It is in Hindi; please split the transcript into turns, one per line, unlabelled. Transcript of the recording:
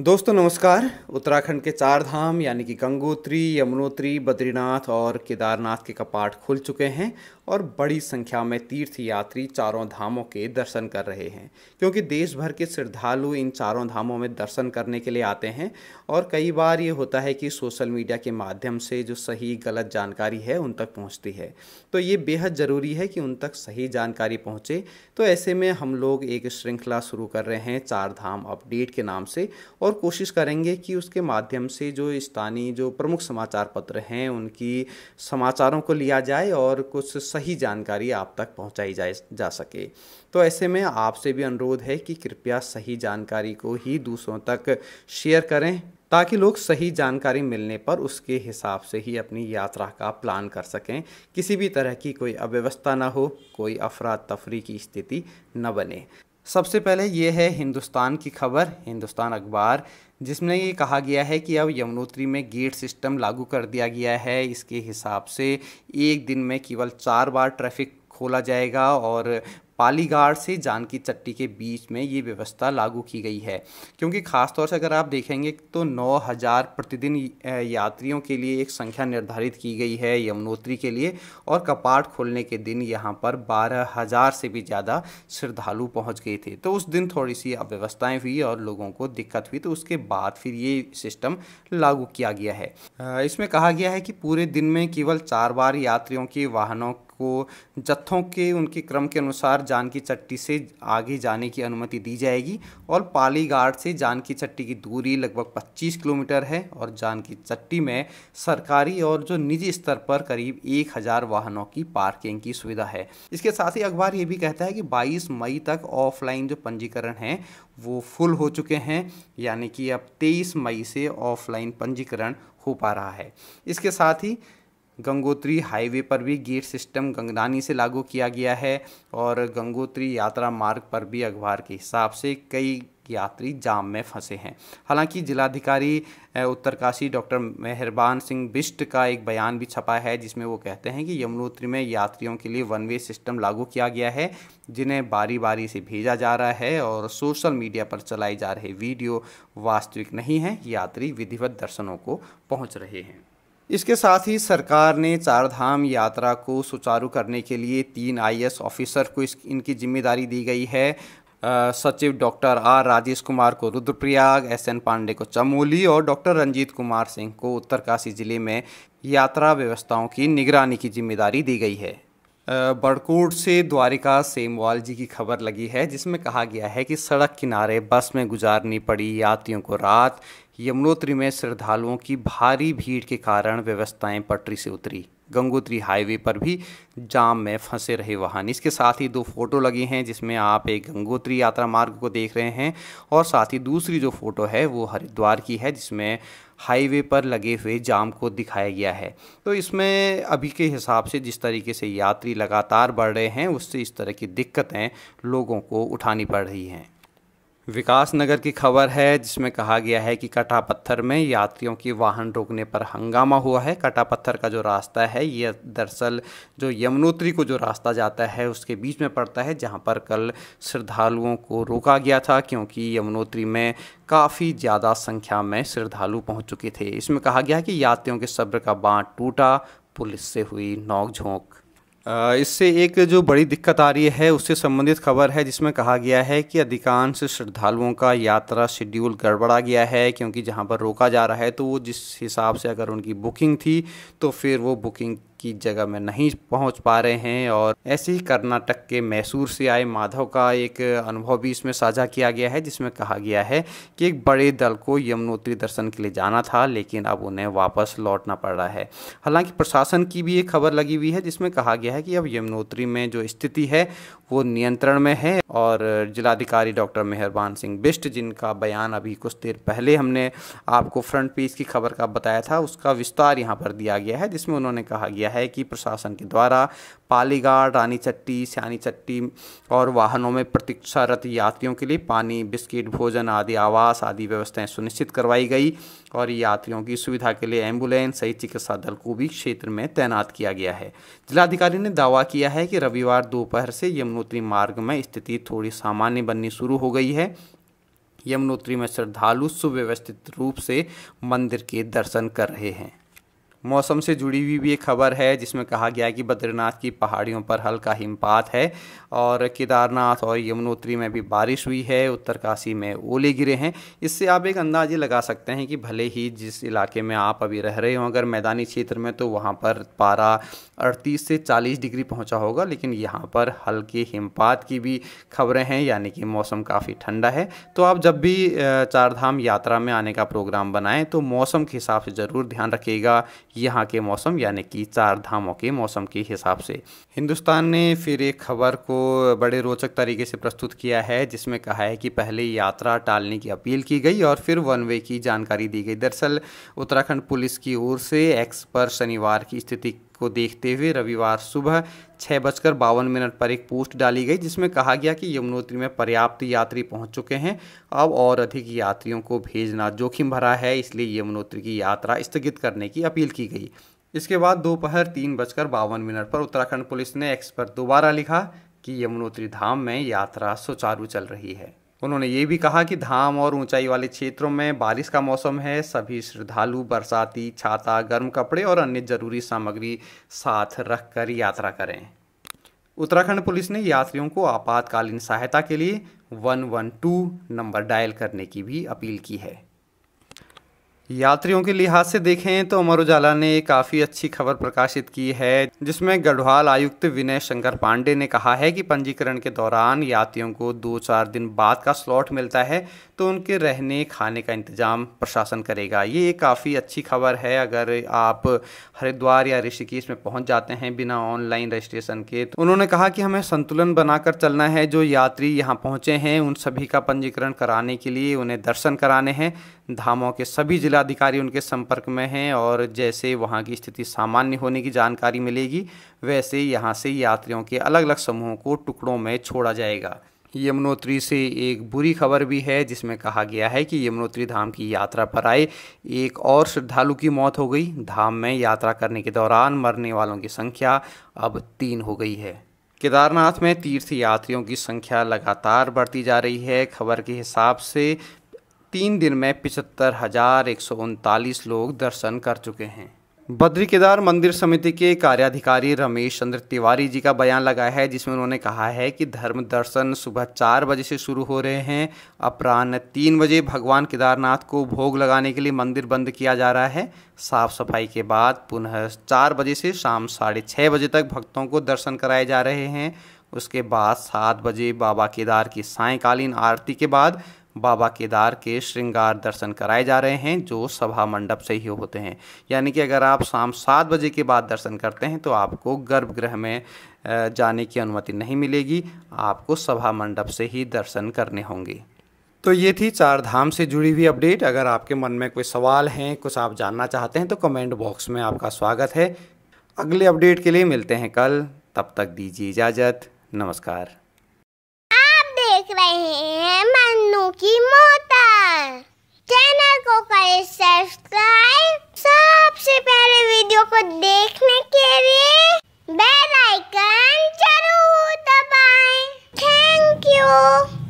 दोस्तों नमस्कार उत्तराखंड के चार धाम यानी कि गंगोत्री यमुनोत्री बद्रीनाथ और केदारनाथ के कपाट खुल चुके हैं और बड़ी संख्या में तीर्थ यात्री चारों धामों के दर्शन कर रहे हैं क्योंकि देश भर के श्रद्धालु इन चारों धामों में दर्शन करने के लिए आते हैं और कई बार ये होता है कि सोशल मीडिया के माध्यम से जो सही गलत जानकारी है उन तक पहुँचती है तो ये बेहद ज़रूरी है कि उन तक सही जानकारी पहुँचे तो ऐसे में हम लोग एक श्रृंखला शुरू कर रहे हैं चार धाम अपडेट के नाम से और कोशिश करेंगे कि उसके माध्यम से जो स्थानीय जो प्रमुख समाचार पत्र हैं उनकी समाचारों को लिया जाए और कुछ सही जानकारी आप तक पहुंचाई जाए जा सके तो ऐसे में आपसे भी अनुरोध है कि कृपया सही जानकारी को ही दूसरों तक शेयर करें ताकि लोग सही जानकारी मिलने पर उसके हिसाब से ही अपनी यात्रा का प्लान कर सकें किसी भी तरह की कोई अव्यवस्था ना हो कोई अफरा तफरी की स्थिति न बने सबसे पहले ये है हिंदुस्तान की खबर हिंदुस्तान अखबार जिसमें ये कहा गया है कि अब यमुनोत्री में गेट सिस्टम लागू कर दिया गया है इसके हिसाब से एक दिन में केवल चार बार ट्रैफिक खोला जाएगा और पालीगाड़ से जानकी चट्टी के बीच में ये व्यवस्था लागू की गई है क्योंकि ख़ासतौर से अगर आप देखेंगे तो 9000 प्रतिदिन यात्रियों के लिए एक संख्या निर्धारित की गई है यमुनोत्री के लिए और कपाट खोलने के दिन यहाँ पर 12000 से भी ज़्यादा श्रद्धालु पहुँच गए थे तो उस दिन थोड़ी सी अव्यवस्थाएँ हुई और लोगों को दिक्कत हुई तो उसके बाद फिर ये सिस्टम लागू किया गया है इसमें कहा गया है कि पूरे दिन में केवल चार बार यात्रियों के वाहनों को जत्थों के उनके क्रम के अनुसार जान की चट्टी से आगे जाने की अनुमति दी जाएगी और पाली घाट से जान की चट्टी की दूरी लगभग 25 किलोमीटर है और जान की चट्टी में सरकारी और जो निजी स्तर पर करीब एक हज़ार वाहनों की पार्किंग की सुविधा है इसके साथ ही अखबार ये भी कहता है कि बाईस मई तक ऑफलाइन जो पंजीकरण है वो फुल हो चुके हैं यानी कि अब तेईस मई से ऑफलाइन पंजीकरण हो पा रहा है इसके साथ ही गंगोत्री हाईवे पर भी गेट सिस्टम गंगदानी से लागू किया गया है और गंगोत्री यात्रा मार्ग पर भी अखबार के हिसाब से कई यात्री जाम में फंसे हैं हालांकि जिलाधिकारी उत्तरकाशी डॉक्टर मेहरबान सिंह बिष्ट का एक बयान भी छपा है जिसमें वो कहते हैं कि यमुनोत्री में यात्रियों के लिए वन वे सिस्टम लागू किया गया है जिन्हें बारी बारी से भेजा जा रहा है और सोशल मीडिया पर चलाए जा रहे वीडियो वास्तविक नहीं हैं यात्री विधिवत दर्शनों को पहुँच रहे हैं इसके साथ ही सरकार ने चारधाम यात्रा को सुचारू करने के लिए तीन आईएएस ऑफिसर को इस इनकी जिम्मेदारी दी गई है सचिव डॉक्टर आर राजेश कुमार को रुद्रप्रयाग एस एन पांडे को चमोली और डॉक्टर रंजीत कुमार सिंह को उत्तरकाशी जिले में यात्रा व्यवस्थाओं की निगरानी की जिम्मेदारी दी गई है बड़कोट से द्वारिका सेमवाल जी की खबर लगी है जिसमें कहा गया है कि सड़क किनारे बस में गुजारनी पड़ी यात्रियों को रात यमुनोत्री में श्रद्धालुओं की भारी भीड़ के कारण व्यवस्थाएं पटरी से उतरी गंगोत्री हाईवे पर भी जाम में फंसे रहे वाहन इसके साथ ही दो फोटो लगी हैं जिसमें आप एक गंगोत्री यात्रा मार्ग को देख रहे हैं और साथ ही दूसरी जो फोटो है वो हरिद्वार की है जिसमें हाईवे पर लगे हुए जाम को दिखाया गया है तो इसमें अभी के हिसाब से जिस तरीके से यात्री लगातार बढ़ रहे हैं उससे इस तरह की दिक्कतें लोगों को उठानी पड़ रही हैं विकास नगर की खबर है जिसमें कहा गया है कि कटा पत्थर में यात्रियों की वाहन रोकने पर हंगामा हुआ है कटा पत्थर का जो रास्ता है ये दरअसल जो यमुनोत्री को जो रास्ता जाता है उसके बीच में पड़ता है जहां पर कल श्रद्धालुओं को रोका गया था क्योंकि यमुनोत्री में काफ़ी ज़्यादा संख्या में श्रद्धालु पहुँच चुके थे इसमें कहा गया कि यात्रियों के सब्र का बाँट टूटा पुलिस से हुई नोकझोंक इससे एक जो बड़ी दिक्कत आ रही है उससे संबंधित खबर है जिसमें कहा गया है कि अधिकांश श्रद्धालुओं का यात्रा शेड्यूल गड़बड़ा गया है क्योंकि जहां पर रोका जा रहा है तो वो जिस हिसाब से अगर उनकी बुकिंग थी तो फिर वो बुकिंग की जगह में नहीं पहुंच पा रहे हैं और ऐसे ही कर्नाटक के मैसूर से आए माधव का एक अनुभव भी इसमें साझा किया गया है जिसमें कहा गया है कि एक बड़े दल को यमुनोत्री दर्शन के लिए जाना था लेकिन अब उन्हें वापस लौटना पड़ रहा है हालांकि प्रशासन की भी एक खबर लगी हुई है जिसमें कहा गया है कि अब यमुनोत्री में जो स्थिति है वो नियंत्रण में है और जिलाधिकारी डॉक्टर मेहरबान सिंह बिष्ट जिनका बयान अभी कुछ देर पहले हमने आपको फ्रंट पेज की खबर का बताया था उसका विस्तार यहाँ पर दिया गया है जिसमें उन्होंने कहा गया है कि प्रशासन के द्वारा पालीगाड़ रानी चट्टी सियानी चट्टी और वाहनों में प्रतीक्षारत यात्रियों के लिए पानी बिस्किट भोजन आदि आवास आदि व्यवस्थाएं सुनिश्चित करवाई गई और यात्रियों की सुविधा के लिए एम्बुलेंस सहित चिकित्सा दल को भी क्षेत्र में तैनात किया गया है जिलाधिकारी ने दावा किया है कि रविवार दोपहर से यमुनोत्री मार्ग में स्थिति थोड़ी सामान्य बननी शुरू हो गई है यमुनोत्री में श्रद्धालु सुव्यवस्थित रूप से मंदिर के दर्शन कर रहे हैं मौसम से जुड़ी हुई भी एक खबर है जिसमें कहा गया है कि बद्रीनाथ की पहाड़ियों पर हल्का हिमपात है और केदारनाथ और यमुनोत्री में भी बारिश हुई है उत्तरकाशी में ओले गिरे हैं इससे आप एक अंदाजे लगा सकते हैं कि भले ही जिस इलाके में आप अभी रह रहे हो अगर मैदानी क्षेत्र में तो वहाँ पर पारा अड़तीस से चालीस डिग्री पहुँचा होगा लेकिन यहाँ पर हल्के हिमपात की भी खबरें हैं यानी कि मौसम काफ़ी ठंडा है तो आप जब भी चारधाम यात्रा में आने का प्रोग्राम बनाएं तो मौसम के हिसाब से ज़रूर ध्यान रखिएगा यहाँ के मौसम यानी कि चार धामों के मौसम के हिसाब से हिंदुस्तान ने फिर एक खबर को बड़े रोचक तरीके से प्रस्तुत किया है जिसमें कहा है कि पहले यात्रा टालने की अपील की गई और फिर वन वे की जानकारी दी गई दरअसल उत्तराखंड पुलिस की ओर से एक्स पर शनिवार की स्थिति को देखते हुए रविवार सुबह छः बजकर बावन मिनट पर एक पोस्ट डाली गई जिसमें कहा गया कि यमुनोत्री में पर्याप्त यात्री पहुंच चुके हैं अब और अधिक यात्रियों को भेजना जोखिम भरा है इसलिए यमुनोत्री की यात्रा स्थगित करने की अपील की गई इसके बाद दोपहर तीन बजकर बावन मिनट पर उत्तराखंड पुलिस ने एक्स पर दोबारा लिखा कि यमुनोत्री धाम में यात्रा सुचारू चल रही है उन्होंने ये भी कहा कि धाम और ऊंचाई वाले क्षेत्रों में बारिश का मौसम है सभी श्रद्धालु बरसाती छाता गर्म कपड़े और अन्य जरूरी सामग्री साथ रखकर यात्रा करें उत्तराखंड पुलिस ने यात्रियों को आपातकालीन सहायता के लिए 112 नंबर डायल करने की भी अपील की है यात्रियों के लिहाज से देखें तो अमर उजाला ने काफ़ी अच्छी खबर प्रकाशित की है जिसमें गढ़वाल आयुक्त विनय शंकर पांडे ने कहा है कि पंजीकरण के दौरान यात्रियों को दो चार दिन बाद का स्लॉट मिलता है तो उनके रहने खाने का इंतजाम प्रशासन करेगा ये एक काफ़ी अच्छी खबर है अगर आप हरिद्वार या ऋषिकेश में पहुँच जाते हैं बिना ऑनलाइन रजिस्ट्रेशन के तो उन्होंने कहा कि हमें संतुलन बनाकर चलना है जो यात्री यहाँ पहुँचे हैं उन सभी का पंजीकरण कराने के लिए उन्हें दर्शन कराने हैं धामों के सभी जिलाधिकारी उनके संपर्क में हैं और जैसे वहाँ की स्थिति सामान्य होने की जानकारी मिलेगी वैसे यहाँ से यात्रियों के अलग अलग समूहों को टुकड़ों में छोड़ा जाएगा यमुनोत्री से एक बुरी खबर भी है जिसमें कहा गया है कि यमुनोत्री धाम की यात्रा पर आए एक और श्रद्धालु की मौत हो गई धाम में यात्रा करने के दौरान मरने वालों की संख्या अब तीन हो गई है केदारनाथ में तीर्थ यात्रियों की संख्या लगातार बढ़ती जा रही है खबर के हिसाब से तीन दिन में पिचहत्तर हजार एक सौ उनतालीस लोग दर्शन कर चुके हैं बद्री केदार मंदिर समिति के कार्याधिकारी रमेश चंद्र तिवारी जी का बयान लगा है जिसमें उन्होंने कहा है कि धर्म दर्शन सुबह चार बजे से शुरू हो रहे हैं अपराह्न तीन बजे भगवान केदारनाथ को भोग लगाने के लिए मंदिर बंद किया जा रहा है साफ सफाई के बाद पुनः चार बजे से शाम साढ़े छः बजे तक भक्तों को दर्शन कराए जा रहे हैं उसके बाद सात बजे बाबा केदार की सायकालीन आरती के बाद बाबा केदार के श्रृंगार दर्शन कराए जा रहे हैं जो सभा मंडप से ही होते हैं यानी कि अगर आप शाम सात बजे के बाद दर्शन करते हैं तो आपको गर्भगृह में जाने की अनुमति नहीं मिलेगी आपको सभा मंडप से ही दर्शन करने होंगे तो ये थी चार धाम से जुड़ी हुई अपडेट अगर आपके मन में कोई सवाल हैं कुछ आप जानना चाहते हैं तो कमेंट बॉक्स में आपका स्वागत है अगले अपडेट के लिए मिलते हैं कल तब तक दीजिए इजाज़त नमस्कार देख रहे हैं मन्नू की मोटर चैनल को करें सब्सक्राइब सबसे पहले वीडियो को देखने के लिए बेल आइकन जरूर दबाएं थैंक यू